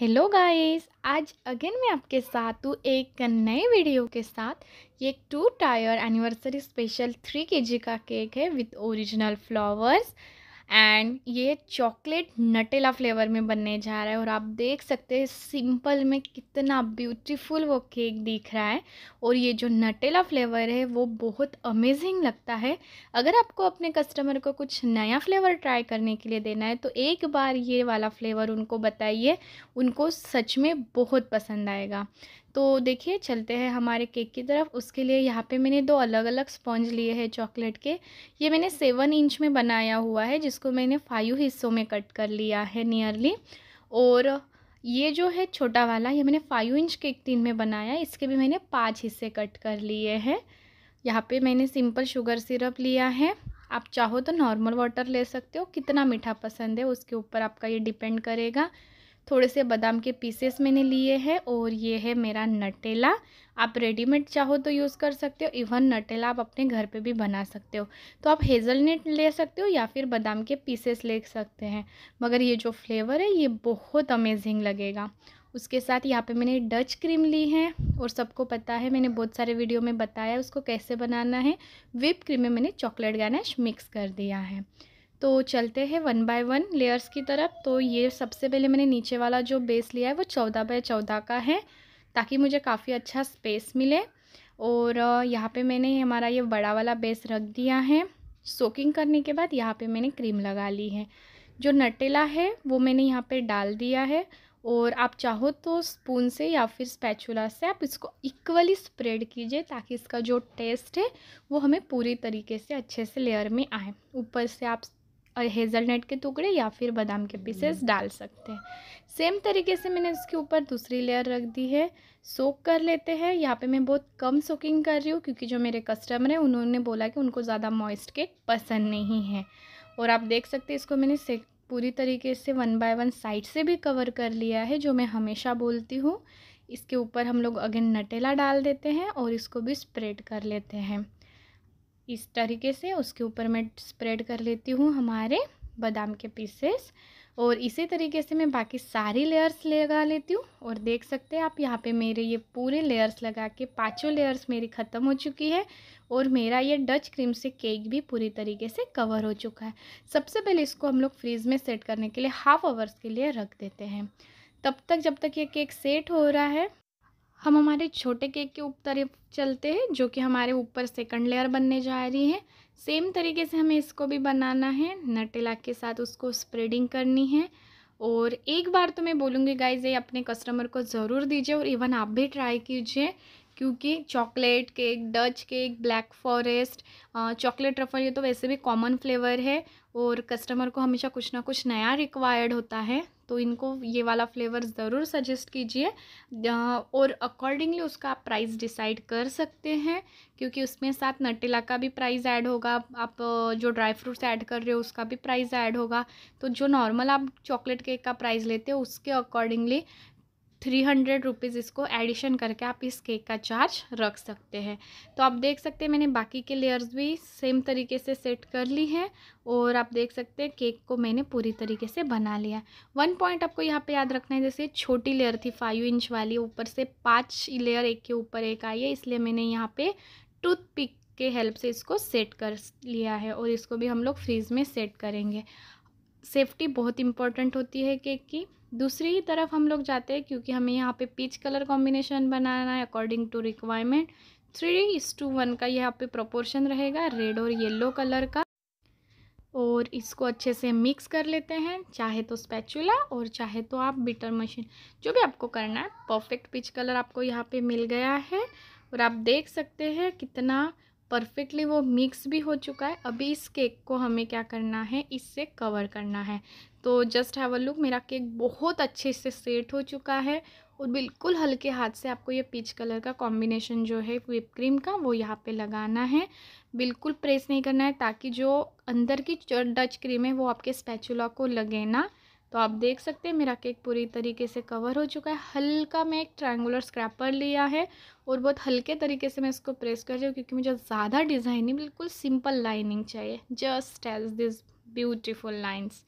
Hello guys आज again मैं आपके साथ हूँ एक नए वीडियो के साथ ये एक two tier anniversary special three के का केक है विथ ओरिजिनल फ्लावर्स एंड ये चॉकलेट नटेला फ्लेवर में बनने जा रहा है और आप देख सकते हैं सिंपल में कितना ब्यूटीफुल वो केक दिख रहा है और ये जो नटेला फ्लेवर है वो बहुत अमेजिंग लगता है अगर आपको अपने कस्टमर को कुछ नया फ्लेवर ट्राई करने के लिए देना है तो एक बार ये वाला फ्लेवर उनको बताइए उनको सच में बहुत पसंद आएगा तो देखिए चलते हैं हमारे केक की तरफ उसके लिए यहाँ पे मैंने दो अलग अलग स्पॉन्ज लिए हैं चॉकलेट के ये मैंने सेवन इंच में बनाया हुआ है जिसको मैंने फाइव हिस्सों में कट कर लिया है नियरली और ये जो है छोटा वाला ये मैंने फाइव इंच केक तीन में बनाया इसके भी मैंने पाँच हिस्से कट कर लिए हैं यहाँ पर मैंने सिंपल शुगर सिरप लिया है आप चाहो तो नॉर्मल वाटर ले सकते हो कितना मीठा पसंद है उसके ऊपर आपका ये डिपेंड करेगा थोड़े से बादाम के पीसेस मैंने लिए हैं और ये है मेरा नटेला आप रेडीमेड चाहो तो यूज़ कर सकते हो इवन नटेला आप अपने घर पे भी बना सकते हो तो आप हेज़लनट ले सकते हो या फिर बादाम के पीसेस ले सकते हैं मगर ये जो फ्लेवर है ये बहुत अमेजिंग लगेगा उसके साथ यहाँ पे मैंने डच क्रीम ली है और सबको पता है मैंने बहुत सारे वीडियो में बताया उसको कैसे बनाना है विप क्रीम में मैंने चॉकलेट गानाश मिक्स कर दिया है तो चलते हैं वन बाय वन लेयर्स की तरफ तो ये सबसे पहले मैंने नीचे वाला जो बेस लिया है वो चौदह बाय चौदह का है ताकि मुझे काफ़ी अच्छा स्पेस मिले और यहाँ पे मैंने हमारा ये बड़ा वाला बेस रख दिया है सोकिंग करने के बाद यहाँ पे मैंने क्रीम लगा ली है जो नटेला है वो मैंने यहाँ पर डाल दिया है और आप चाहो तो स्पून से या फिर स्पैचुला से आप इसको इक्वली स्प्रेड कीजिए ताकि इसका जो टेस्ट है वो हमें पूरी तरीके से अच्छे से लेयर में आए ऊपर से आप हेज़लनट के टुकड़े या फिर बादाम के पीसेस हम्म। डाल सकते हैं सेम तरीके से मैंने उसके ऊपर दूसरी लेयर रख दी है सोक कर लेते हैं यहाँ पे मैं बहुत कम सोकिंग कर रही हूँ क्योंकि जो मेरे कस्टमर हैं उन्होंने बोला कि उनको ज़्यादा मॉइस्ट केक पसंद नहीं है और आप देख सकते हैं इसको मैंने से पूरी तरीके से वन बाय वन साइड से भी कवर कर लिया है जो मैं हमेशा बोलती हूँ इसके ऊपर हम लोग अगेन नटेला डाल देते हैं और इसको भी स्प्रेड कर लेते हैं इस तरीके से उसके ऊपर मैं स्प्रेड कर लेती हूँ हमारे बादाम के पीसेस और इसी तरीके से मैं बाकी सारी लेयर्स लगा लेती हूँ और देख सकते हैं आप यहाँ पे मेरे ये पूरे लेयर्स लगा के पाँचों लेयर्स मेरी ख़त्म हो चुकी है और मेरा ये डच क्रीम से केक भी पूरी तरीके से कवर हो चुका है सबसे पहले इसको हम लोग फ्रीज़ में सेट करने के लिए हाफ़ आवर्स के लिए रख देते हैं तब तक जब तक ये केक सेट हो रहा है हम हमारे छोटे केक के ऊपर तरफ चलते हैं जो कि हमारे ऊपर सेकंड लेयर बनने जा रही है सेम तरीके से हमें इसको भी बनाना है नटेला के साथ उसको स्प्रेडिंग करनी है और एक बार तो मैं बोलूँगी गाइज ये अपने कस्टमर को ज़रूर दीजिए और इवन आप भी ट्राई कीजिए क्योंकि chocolate cake Dutch cake black forest chocolate truffle ये तो वैसे भी कॉमन फ्लेवर है और कस्टमर को हमेशा कुछ ना कुछ नया रिक्वायर्ड होता है तो इनको ये वाला फ्लेवर ज़रूर सजेस्ट कीजिए और अकॉर्डिंगली उसका आप प्राइस डिसाइड कर सकते हैं क्योंकि उसमें साथ नटेला का भी प्राइस ऐड होगा आप जो ड्राई फ्रूट्स ऐड कर रहे हो उसका भी प्राइस ऐड होगा तो जो नॉर्मल आप चॉकलेट केक का प्राइस लेते हो उसके अकॉर्डिंगली थ्री हंड्रेड रुपीज़ इसको एडिशन करके आप इस केक का चार्ज रख सकते हैं तो आप देख सकते हैं मैंने बाकी के लेयर्स भी सेम तरीके से सेट कर ली हैं और आप देख सकते हैं केक को मैंने पूरी तरीके से बना लिया वन पॉइंट आपको यहाँ पे याद रखना है जैसे छोटी लेयर थी फाइव इंच वाली ऊपर से पाँच लेयर एक के ऊपर एक आई है इसलिए मैंने यहाँ पर टूथ के हेल्प से इसको सेट कर लिया है और इसको भी हम लोग फ्रीज़ में सेट करेंगे सेफ्टी बहुत इम्पॉर्टेंट होती है केक की दूसरी ही तरफ हम लोग जाते हैं क्योंकि हमें यहाँ पे पीच कलर कॉम्बिनेशन बनाना है according to requirement three is to one का यहाँ पे प्रोपोर्शन रहेगा रेड और येलो कलर का और इसको अच्छे से मिक्स कर लेते हैं चाहे तो स्पैचुला और चाहे तो आप बिटर मशीन जो भी आपको करना है परफेक्ट पिच कलर आपको यहाँ पे मिल गया है और आप देख सकते हैं कितना परफेक्टली वो मिक्स भी हो चुका है अभी इस केक को हमें क्या करना है इससे कवर करना है तो जस्ट हैव अ लुक मेरा केक बहुत अच्छे से सेट हो चुका है और बिल्कुल हल्के हाथ से आपको ये पीच कलर का कॉम्बिनेशन जो है विप क्रीम का वो यहाँ पे लगाना है बिल्कुल प्रेस नहीं करना है ताकि जो अंदर की डच क्रीम है वो आपके स्पैचुला को लगे ना तो आप देख सकते हैं मेरा केक पूरी तरीके से कवर हो चुका है हल्का मैं एक ट्रायंगुलर स्क्रैपर लिया है और बहुत हल्के तरीके से मैं इसको प्रेस कर रही हूँ क्योंकि मुझे ज़्यादा डिज़ाइन नहीं बिल्कुल सिंपल लाइनिंग चाहिए just as this beautiful lines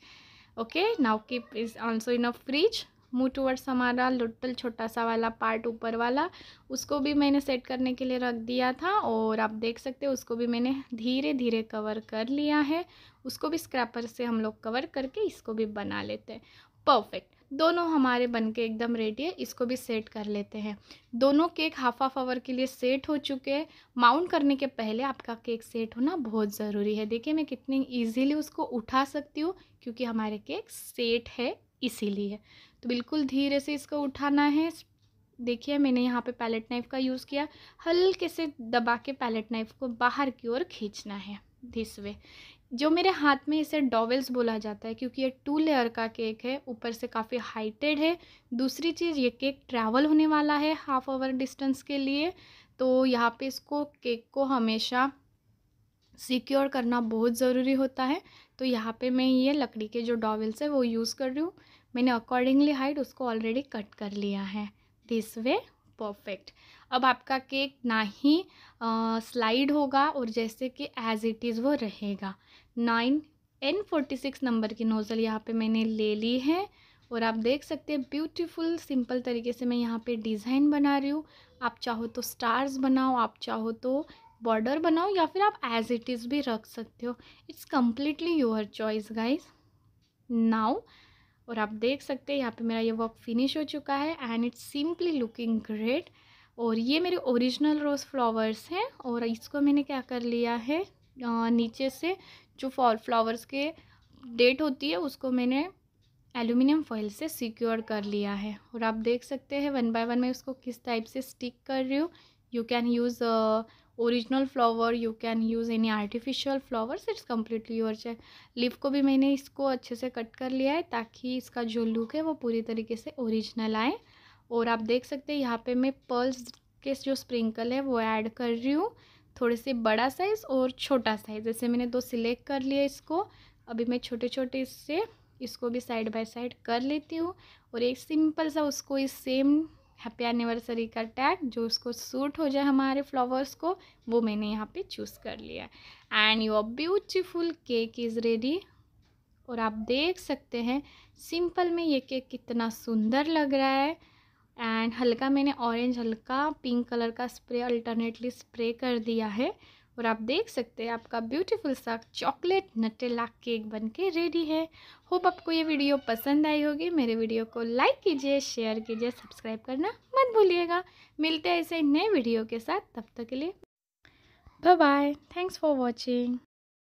okay now keep is also in a fridge मुँह टूवर्स हमारा लिटल छोटा सा वाला पार्ट ऊपर वाला उसको भी मैंने सेट करने के लिए रख दिया था और आप देख सकते हो उसको भी मैंने धीरे धीरे कवर कर लिया है उसको भी स्क्रैपर से हम लोग कवर करके इसको भी बना लेते हैं परफेक्ट दोनों हमारे बनके एकदम रेडी है इसको भी सेट कर लेते हैं दोनों केक हाफ हाफ आवर के लिए सेट हो चुके हैं माउंट करने के पहले आपका केक सेट होना बहुत ज़रूरी है देखिए मैं कितनी इजीली उसको उठा सकती हूँ क्योंकि हमारे केक सेट है इसीलिए तो बिल्कुल धीरे से इसको उठाना है देखिए मैंने यहाँ पे पैलेट नाइफ़ का यूज़ किया हल्के से दबा के पैलेट नाइफ़ को बाहर की ओर खींचना है धीस वे जो मेरे हाथ में इसे डॉवेल्स बोला जाता है क्योंकि ये टू लेयर का केक है ऊपर से काफ़ी हाइटेड है दूसरी चीज़ ये केक ट्रैवल होने वाला है हाफ आवर डिस्टेंस के लिए तो यहाँ पे इसको केक को हमेशा सिक्योर करना बहुत ज़रूरी होता है तो यहाँ पे मैं ये लकड़ी के जो डॉवेल्स है वो यूज़ कर रही हूँ मैंने अकॉर्डिंगली हाइट उसको ऑलरेडी कट कर लिया है दिस वे परफेक्ट अब आपका केक ना ही स्लाइड होगा और जैसे कि एज इट इज़ वो रहेगा nine N forty six number की नोज़ल यहाँ पे मैंने ले ली है और आप देख सकते हैं ब्यूटीफुल सिंपल तरीके से मैं यहाँ पे डिज़ाइन बना रही हूँ आप चाहो तो स्टार्स बनाओ आप चाहो तो बॉर्डर बनाओ या फिर आप एज इट इज़ भी रख सकते हो it's completely your choice guys now और आप देख सकते हैं यहाँ पे मेरा ये वर्क फिनिश हो चुका है and it's simply looking great और ये मेरे ओरिजिनल रोज़ फ्लावर्स हैं और इसको मैंने क्या कर लिया है नीचे से जो फॉल फ्लावर्स के डेट होती है उसको मैंने एल्यूमिनियम फॉइल से सिक्योर कर लिया है और आप देख सकते हैं वन बाय वन मैं उसको किस टाइप से स्टिक कर रही हूँ you can use original flower you can use any artificial flowers it's completely your चाहे लिप को भी मैंने इसको अच्छे से कट कर लिया है ताकि इसका जो लुक है वो पूरी तरीके से ओरिजिनल आए और आप देख सकते हैं यहाँ पे मैं पर्ल्स के जो स्प्रिंकल है वो ऐड कर रही हूँ थोड़े से बड़ा साइज़ और छोटा साइज़ जैसे मैंने दो सिलेक्ट कर लिया इसको अभी मैं छोटे छोटे इससे इसको भी साइड बाय साइड कर लेती हूँ और एक सिंपल सा उसको इस सेम हैप्पी एनिवर्सरी का टैग जो उसको सूट हो जाए हमारे फ्लावर्स को वो मैंने यहाँ पे चूज़ कर लिया and your beautiful cake is ready और आप देख सकते हैं सिंपल में ये केक कितना सुंदर लग रहा है एंड हल्का मैंने ऑरेंज हल्का पिंक कलर का स्प्रे अल्टरनेटली स्प्रे कर दिया है और आप देख सकते हैं आपका ब्यूटीफुल सा चॉकलेट नटेला केक बनके रेडी है होप आपको ये वीडियो पसंद आई होगी मेरे वीडियो को लाइक कीजिए शेयर कीजिए सब्सक्राइब करना मत भूलिएगा मिलते हैं ऐसे नए वीडियो के साथ तब तक के लिए bye bye thanks for watching